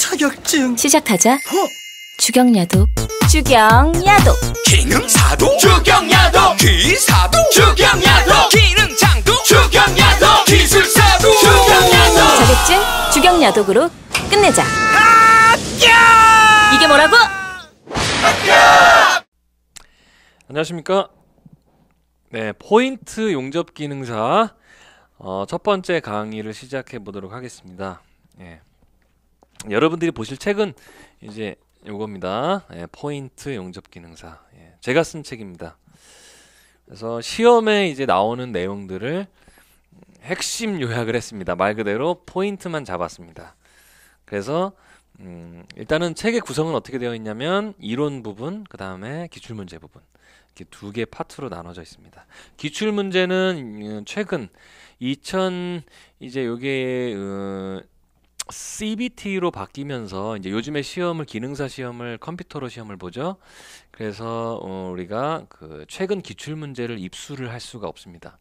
자격증 시작하자 허! 어? 주경야독 주경야독 기능사도 주경야독 기사도 주경야독 기능장도 주경야독 기술사도 주경야독 자격증 주경야독으로 끝내자 합 이게 뭐라고? 안녕하십니까 네 포인트 용접 기능사 어, 첫 번째 강의를 시작해 보도록 하겠습니다 예. 여러분들이 보실 책은 이제 요겁니다. 예, 포인트 용접 기능사. 예, 제가 쓴 책입니다. 그래서 시험에 이제 나오는 내용들을 핵심 요약을 했습니다. 말 그대로 포인트만 잡았습니다. 그래서 음, 일단은 책의 구성은 어떻게 되어 있냐면 이론 부분, 그 다음에 기출 문제 부분 이렇게 두 개 파트로 나눠져 있습니다. 기출 문제는 음, 최근 2000 이제 요게 어, CBT로 바뀌면서 이제 요즘에 시험을 기능사 시험을 컴퓨터로 시험을 보죠. 그래서 어, 우리가 그 최근 기출 문제를 입수를 할 수가 없습니다.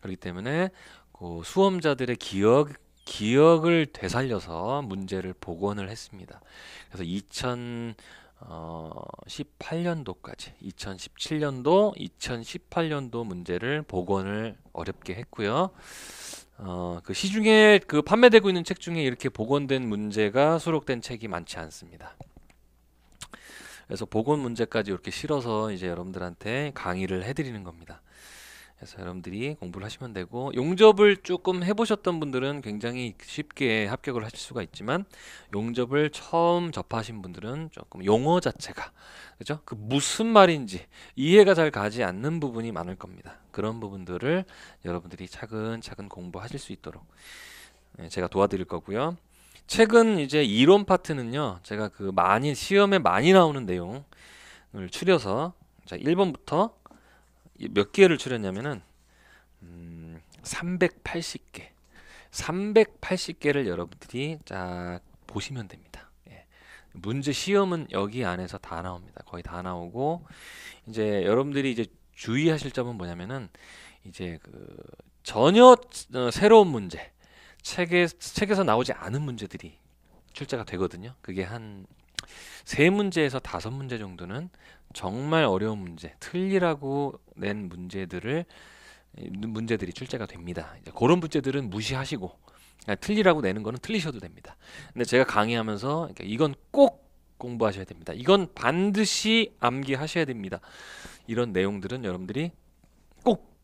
그렇기 때문에 그 수험자들의 기억 기억을 되살려서 문제를 복원을 했습니다. 그래서 2000 어, 18년도까지 2017년도, 2018년도 문제를 복원을 어렵게 했고요. 어, 그 시중에 그 판매되고 있는 책 중에 이렇게 복원된 문제가 수록된 책이 많지 않습니다. 그래서 복원 문제까지 이렇게 실어서 이제 여러분들한테 강의를 해드리는 겁니다. 그래서 여러분들이 공부를 하시면 되고 용접을 조금 해보셨던 분들은 굉장히 쉽게 합격을 하실 수가 있지만 용접을 처음 접하신 분들은 조금 용어 자체가 그죠 그 무슨 말인지 이해가 잘 가지 않는 부분이 많을 겁니다 그런 부분들을 여러분들이 차근차근 공부하실 수 있도록 예, 제가 도와드릴 거고요 최근 이제 이론 파트는요 제가 그 많이 시험에 많이 나오는 내용을 추려서 자 1번부터 몇 개를 추렸냐면은 음, 380개. 380개를 여러분들이 쫙 보시면 됩니다. 예. 문제 시험은 여기 안에서 다 나옵니다. 거의 다 나오고 이제 여러분들이 이제 주의하실 점은 뭐냐면은 이제 그 전혀 어, 새로운 문제 책에 책에서 나오지 않은 문제들이 출제가 되거든요. 그게 한세 문제에서 다섯 문제 정도는 정말 어려운 문제, 틀리라고 낸 문제들을 문제들이 출제가 됩니다. 이제 그런 문제들은 무시하시고 틀리라고 내는 거는 틀리셔도 됩니다. 근데 제가 강의하면서 이건 꼭 공부하셔야 됩니다. 이건 반드시 암기하셔야 됩니다. 이런 내용들은 여러분들이 꼭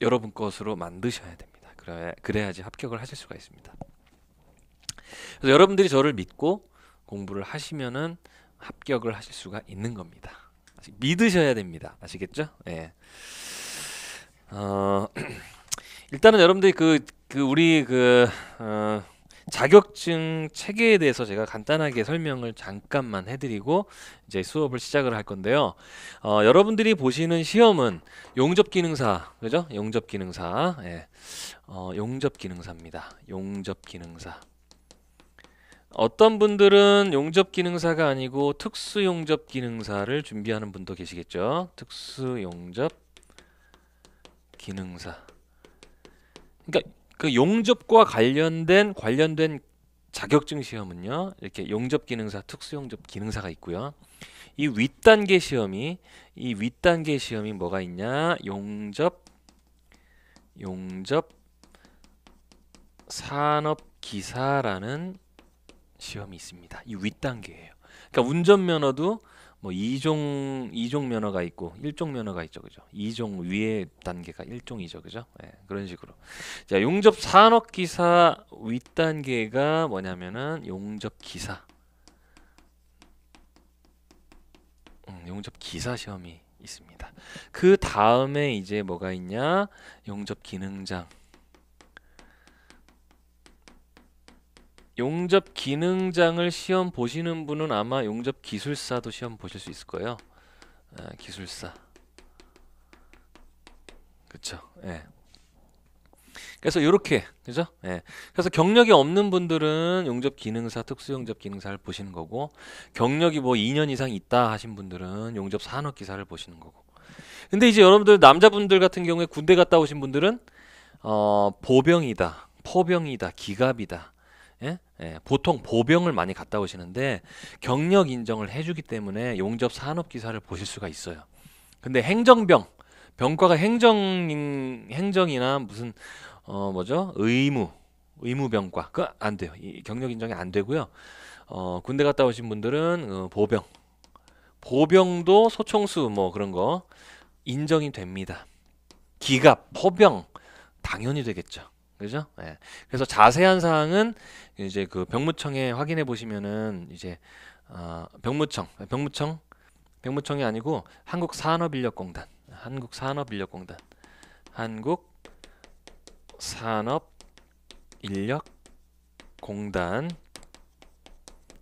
여러분 것으로 만드셔야 됩니다. 그래야, 그래야지 합격을 하실 수가 있습니다. 그래서 여러분들이 저를 믿고 공부를 하시면은 합격을 하실 수가 있는 겁니다. 믿으셔야 됩니다. 아시겠죠? 예. 어, 일단은 여러분들이 그, 그 우리 그, 어, 자격증 체계에 대해서 제가 간단하게 설명을 잠깐만 해드리고 이제 수업을 시작을 할 건데요. 어, 여러분들이 보시는 시험은 용접기능사, 그죠? 용접기능사, 예. 어, 용접기능사입니다. 용접기능사. 어떤 분들은 용접 기능사가 아니고 특수 용접 기능사를 준비하는 분도 계시겠죠. 특수 용접 기능사. 그러니까 그 용접과 관련된 관련된 자격증 시험은요. 이렇게 용접 기능사, 특수 용접 기능사가 있고요. 이 윗단계 시험이 이 윗단계 시험이 뭐가 있냐? 용접 용접 산업 기사라는 시험이 있습니다. 이 윗단계예요. 그러니까 운전면허도 뭐 2종 2종 면허가 있고 1종 면허가 있죠. 그죠? 2종 위에 단계가 1종이죠. 그죠? 예, 그런 식으로. 자, 용접 산업 기사 윗단계가 뭐냐면은 용접 기사 음, 용접 기사 시험이 있습니다. 그 다음에 이제 뭐가 있냐? 용접 기능장 용접 기능장을 시험 보시는 분은 아마 용접 기술사도 시험 보실 수 있을 거예요. 아, 기술사. 그쵸. 예. 그래서 이렇게 그죠? 예. 그래서 경력이 없는 분들은 용접 기능사, 특수 용접 기능사를 보시는 거고 경력이 뭐 2년 이상 있다 하신 분들은 용접 산업 기사를 보시는 거고. 근데 이제 여러분들 남자분들 같은 경우에 군대 갔다 오신 분들은 어, 보병이다, 포병이다, 기갑이다. 예? 예, 보통 보병을 많이 갔다 오시는데 경력 인정을 해주기 때문에 용접 산업 기사를 보실 수가 있어요. 근데 행정병 병과가 행정 행정이나 무슨 어 뭐죠 의무 의무병과 그 안 돼요. 이 경력 인정이 안 되고요. 어 군대 갔다 오신 분들은 어, 보병 보병도 소총수 뭐 그런 거 인정이 됩니다. 기갑 포병 당연히 되겠죠. 그죠? 예. 그래서 자세한 사항은 이제 그 병무청에 확인해 보시면은 이제 어, 병무청, 병무청, 병무청이 아니고 한국 산업인력공단, 한국 산업인력공단, 한국 산업인력공단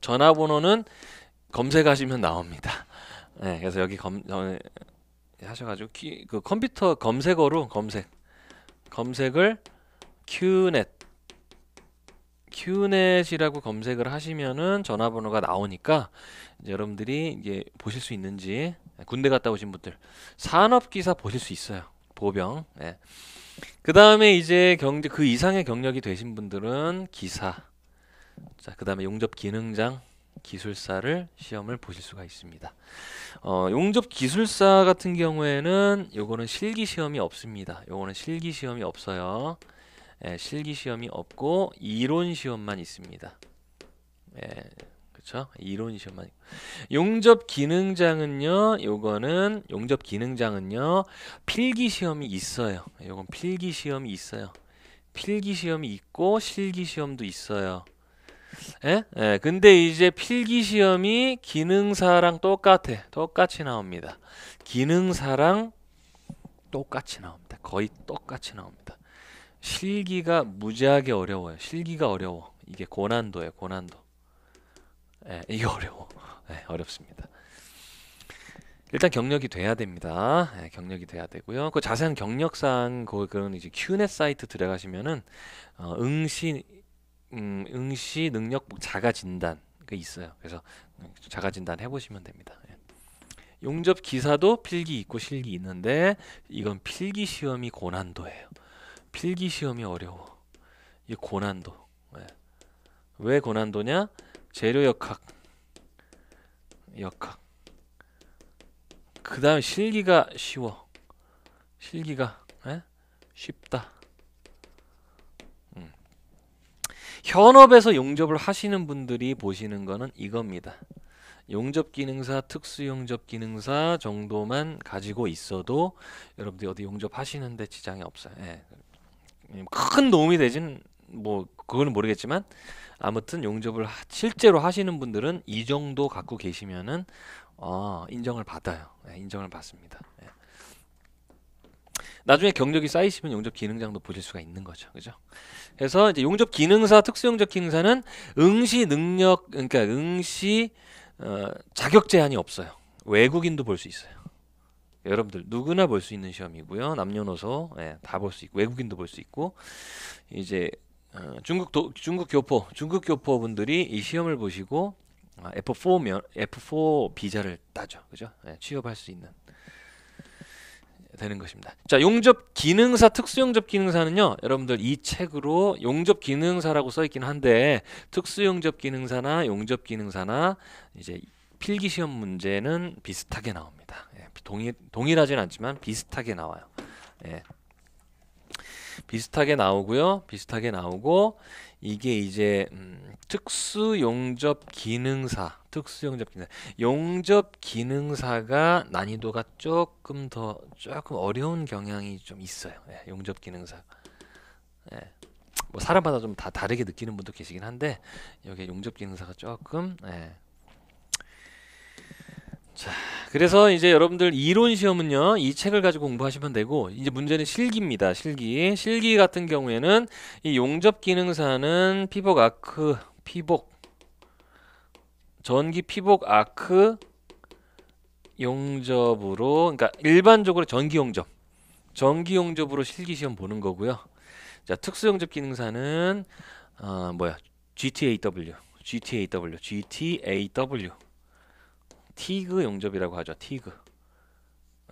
전화번호는 검색하시면 나옵니다. 예, 그래서 여기 검 어, 하셔가지고 기, 그 컴퓨터 검색어로 검색 검색을 큐넷 큐넷이라고 검색을 하시면은 전화번호가 나오니까 여러분들이 이게 보실 수 있는지 군대 갔다 오신 분들 산업기사 보실 수 있어요 보병 예. 그 다음에 이제 경제 그 이상의 경력이 되신 분들은 기사 자그 다음에 용접기능장 기술사를 시험을 보실 수가 있습니다. 어, 용접 기술사 같은 경우에는 요거는 실기 시험이 없습니다. 요거는 실기 시험이 없어요. 예, 실기 시험이 없고 이론 시험만 있습니다. 예, 그렇죠? 이론 시험만. 용접 기능장은요. 요거는 용접 기능장은요. 필기 시험이 있어요. 요건 필기 시험이 있어요. 필기 시험이 있고 실기 시험도 있어요. 예? 예, 근데 이제 필기 시험이 기능사랑 똑같아. 똑같이 나옵니다. 기능사랑 똑같이 나옵니다. 거의 똑같이 나옵니다. 실기가 무지하게 어려워요. 실기가 어려워. 이게 고난도예요. 고난도. 예, 이게 어려워. 예, 어렵습니다. 일단 경력이 돼야 됩니다. 예, 경력이 돼야 되고요. 그 자세한 경력상 그 그런 이제 큐넷 사이트 들어가시면은 어, 응시 음, 응시 능력 자가 진단 그 있어요. 그래서 자가 진단 해보시면 됩니다. 예. 용접 기사도 필기 있고 실기 있는데 이건 필기 시험이 고난도예요. 필기 시험이 어려워. 이 고난도. 예. 왜 고난도냐? 재료 역학. 역학. 그 다음 실기가 쉬워. 실기가 네? 쉽다. 음. 현업에서 용접을 하시는 분들이 보시는 거는 이겁니다. 용접기능사, 특수용접기능사 정도만 가지고 있어도 여러분들이 어디 용접하시는데 지장이 없어요. 예. 큰 도움이 되진 뭐 그거는 모르겠지만 아무튼 용접을 하, 실제로 하시는 분들은 이 정도 갖고 계시면은 어, 인정을 받아요. 네, 인정을 받습니다. 네. 나중에 경력이 쌓이시면 용접 기능장도 보실 수가 있는 거죠. 그죠? 그래서 이제 용접 기능사, 특수용접 기능사는 응시 능력, 그러니까 응시 어, 자격 제한이 없어요. 외국인도 볼 수 있어요. 여러분들 누구나 볼 수 있는 시험이고요. 남녀노소 예, 다 볼 수 있고 외국인도 볼 수 있고 이제 어, 중국 도, 중국 교포 중국 교포분들이 이 시험을 보시고 아, F4면 F4 비자를 따죠. 그죠? 예, 취업할 수 있는 되는 것입니다. 자, 용접 기능사 특수 용접 기능사는요. 여러분들 이 책으로 용접 기능사라고 써 있긴 한데 특수 용접 기능사나 용접 기능사나 이제 필기 시험 문제는 비슷하게 나옵니다. 동일, 동일하진 않지만 비슷하게 나와요. 예. 비슷하게 나오고요. 비슷하게 나오고 이게 이제 음, 특수 용접 기능사, 특수 용접 기능 용접 기능사가 난이도가 조금 더 조금 어려운 경향이 좀 있어요. 예, 용접 기능사. 예. 뭐 사람마다 좀 다 다르게 느끼는 분도 계시긴 한데 여기 용접 기능사가 조금 예, 자, 그래서 이제 여러분들 이론 시험은요, 이 책을 가지고 공부하시면 되고, 이제 문제는 실기입니다. 실기. 실기 같은 경우에는 이 용접 기능사는 피복 아크, 피복, 전기 피복 아크 용접으로, 그러니까 일반적으로 전기 용접, 전기 용접으로 실기 시험 보는 거고요. 자, 특수 용접 기능사는, 어, 뭐야, GTAW, GTAW, GTAW. 티그 용접이라고 하죠. 티그.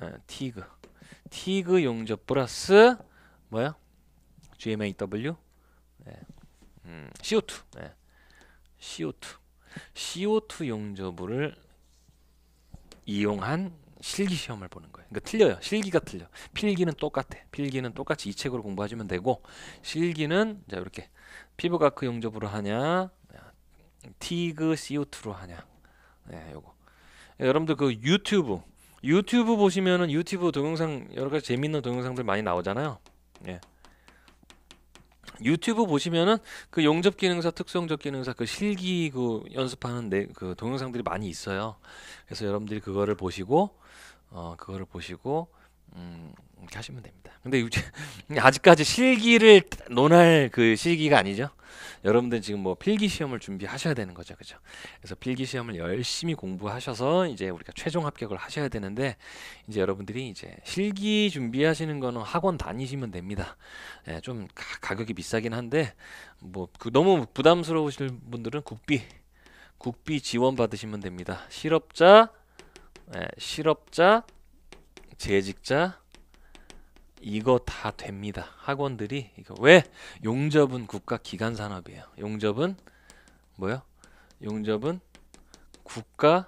네, 티그. 티그 용접 플러스 뭐야? GMAW. 네. 예, 음, CO2. 네. CO2. CO2 용접을 이용한 실기 시험을 보는 거예요. 그러니까 틀려요. 실기가 틀려. 필기는 똑같아. 필기는 똑같이 이 책으로 공부하시면 되고 실기는 자 이렇게 피부가크 용접으로 하냐, 티그 CO2로 하냐, 네, 요거. 예, 여러분들 그 유튜브 유튜브 보시면은 유튜브 동영상 여러 가지 재밌는 동영상들 많이 나오잖아요. 예. 유튜브 보시면은 그 용접 기능사, 특성적 기능사 그 실기 그 연습하는 내, 그 동영상들이 많이 있어요. 그래서 여러분들이 그거를 보시고 어 그거를 보시고 음 이렇게 하시면 됩니다. 근데 아직까지 실기를 논할 그 시기가 아니죠. 여러분들 지금 뭐 필기 시험을 준비하셔야 되는 거죠, 그죠? 그래서 필기 시험을 열심히 공부하셔서 이제 우리가 최종 합격을 하셔야 되는데 이제 여러분들이 이제 실기 준비하시는 거는 학원 다니시면 됩니다. 예, 좀 가, 격이 비싸긴 한데 뭐그 너무 부담스러우실 분들은 국비 국비 지원 받으시면 됩니다. 실업자, 예, 실업자, 재직자 이거 다 됩니다. 학원들이 이거 왜 용접은 국가 기관 산업이에요. 용접은 뭐요? 용접은 국가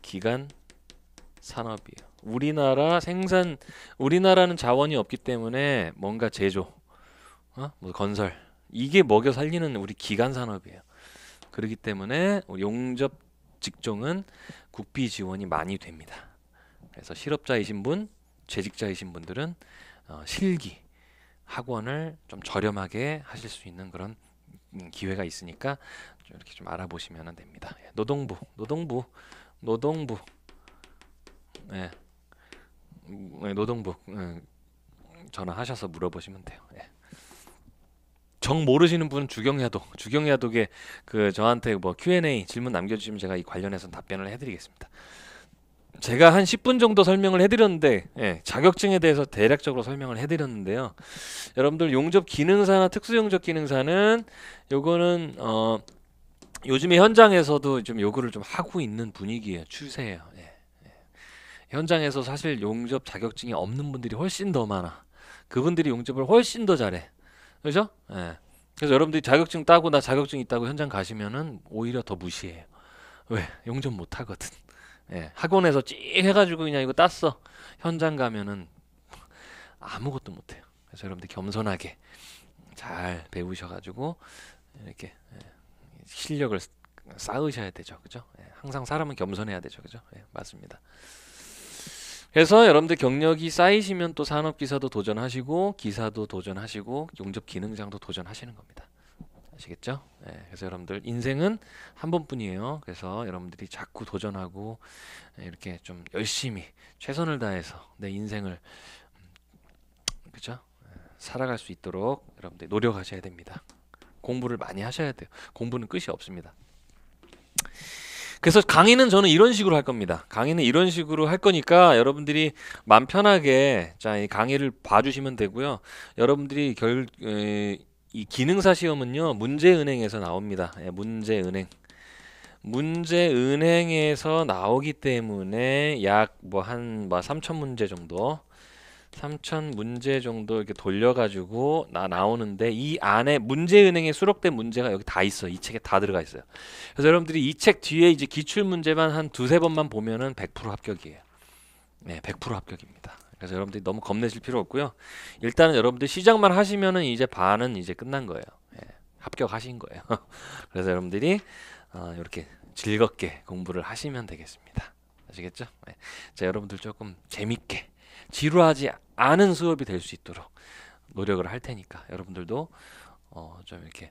기관 산업이에요. 우리나라 생산 우리나라는 자원이 없기 때문에 뭔가 제조, 어? 뭐 건설 이게 먹여 살리는 우리 기간 산업이에요. 그렇기 때문에 용접 직종은 국비 지원이 많이 됩니다. 그래서 실업자이신 분 재직자이신 분들은 어, 실기 학원을 좀 저렴하게 하실 수 있는 그런 기회가 있으니까 좀 이렇게 좀 알아보시면 됩니다. 예, 노동부, 노동부, 노동부, 예. 음, 예, 노동부 예. 전화하셔서 물어보시면 돼요. 예. 정 모르시는 분은 주경야독, 주경야독에 그 저한테 뭐 Q&A 질문 남겨주시면 제가 이 관련해서 답변을 해드리겠습니다. 제가 한 10분 정도 설명을 해드렸는데 예, 자격증에 대해서 대략적으로 설명을 해드렸는데요. 여러분들 용접 기능사나 특수용접 기능사는 요거는 어, 요즘에 현장에서도 좀 요구를 좀 하고 있는 분위기예요. 추세예요. 예, 예, 현장에서 사실 용접 자격증이 없는 분들이 훨씬 더 많아. 그분들이 용접을 훨씬 더 잘해. 그죠? 예. 그래서 여러분들이 자격증 따고 나 자격증 있다고 현장 가시면은 오히려 더 무시해요. 왜? 용접 못 하거든. 예, 학원에서 찌 해가지고 그냥 이거 땄어. 현장 가면은 아무것도 못해요. 그래서 여러분들 겸손하게 잘 배우셔가지고 이렇게 예, 실력을 쌓으셔야 되죠, 그죠? 예, 항상 사람은 겸손해야 되죠, 그죠? 예, 맞습니다. 그래서 여러분들 경력이 쌓이시면 또 산업 기사도 도전하시고 기사도 도전하시고 용접 기능장도 도전하시는 겁니다. 아시겠죠? 예, 그래서 여러분들 인생은 한 번뿐이에요. 그래서 여러분들이 자꾸 도전하고 네, 이렇게 좀 열심히 최선을 다해서 내 인생을 음, 그죠? 네, 살아갈 수 있도록 여러분들이 노력하셔야 됩니다. 공부를 많이 하셔야 돼요. 공부는 끝이 없습니다. 그래서 강의는 저는 이런 식으로 할 겁니다. 강의는 이런 식으로 할 거니까 여러분들이 마음 편하게 자, 이 강의를 봐주시면 되고요. 여러분들이 결, 에, 이 기능사 시험은요 문제은행에서 나옵니다. 예, 문제은행. 문제은행에서 나오기 때문에 약 뭐 한뭐 뭐 3천 뭐 문제 정도 3천 문제 정도 이렇게 돌려가지고 나 나오는데 이 안에 문제은행에 수록된 문제가 여기 다 있어 이 책에 다 들어가 있어요. 그래서 여러분들이 이 책 뒤에 이제 기출 문제만 한 두세 번만 보면은 100% 합격이에요. 네, 예, 100% 합격입니다. 그래서 여러분들이 너무 겁내실 필요 없고요. 일단은 여러분들 시작만 하시면은 이제 반은 이제 끝난 거예요. 예, 합격하신 거예요. 그래서 여러분들이 어, 이렇게 즐겁게 공부를 하시면 되겠습니다. 아시겠죠? 예. 자, 여러분들 조금 재밌게 지루하지 않은 수업이 될 수 있도록 노력을 할 테니까 여러분들도 어, 좀 이렇게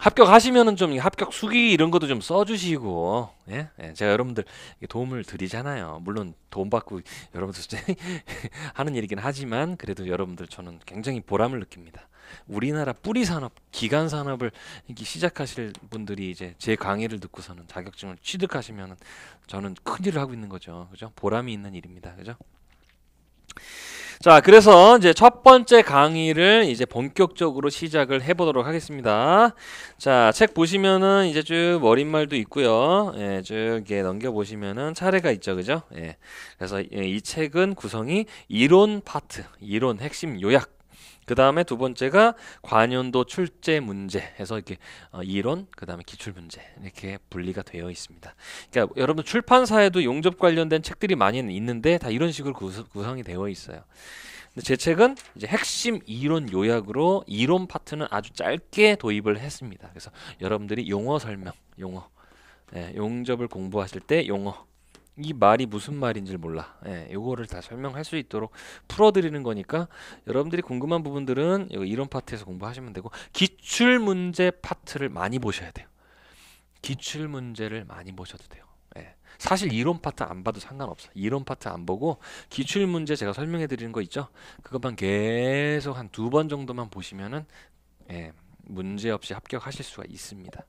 합격하시면은 좀 합격 수기 이런 것도 좀 써주시고 예? 예, 제가 여러분들 도움을 드리잖아요. 물론 도움 받고 여러분들 하는 일이긴 하지만 그래도 여러분들 저는 굉장히 보람을 느낍니다. 우리나라 뿌리 산업, 기간 산업을 시작하실 분들이 이제 제 강의를 듣고서는 자격증을 취득하시면은 저는 큰 일을 하고 있는 거죠. 그죠? 보람이 있는 일입니다. 그죠? 자, 그래서 이제 첫 번째 강의를 이제 본격적으로 시작을 해보도록 하겠습니다. 자, 책 보시면은 이제 쭉 머릿말도 있고요. 예, 쭉 이게 넘겨보시면은 차례가 있죠. 그죠? 예. 그래서 이 책은 구성이 이론 파트, 이론 핵심 요약, 그 다음에 두 번째가 관연도 출제 문제에서 이렇게 어, 이론, 그 다음에 기출 문제 이렇게 분리가 되어 있습니다. 그러니까 여러분 출판사에도 용접 관련된 책들이 많이 있는데 다 이런 식으로 구성이 되어 있어요. 근데 제 책은 이제 핵심 이론 요약으로 이론 파트는 아주 짧게 도입을 했습니다. 그래서 여러분들이 용어 설명, 용어, 예, 용접을 공부하실 때 용어 이 말이 무슨 말인지 몰라. 예, 요거를 다 설명할 수 있도록 풀어드리는 거니까 여러분들이 궁금한 부분들은 이런 파트에서 공부하시면 되고 기출문제 파트를 많이 보셔야 돼요. 기출문제를 많이 보셔도 돼요. 예. 사실 이론 파트 안 봐도 상관없어. 이론 파트 안 보고 기출문제 제가 설명해 드리는 거 있죠? 그것만 계속 한 두 번 정도만 보시면은 예, 문제 없이 합격하실 수가 있습니다.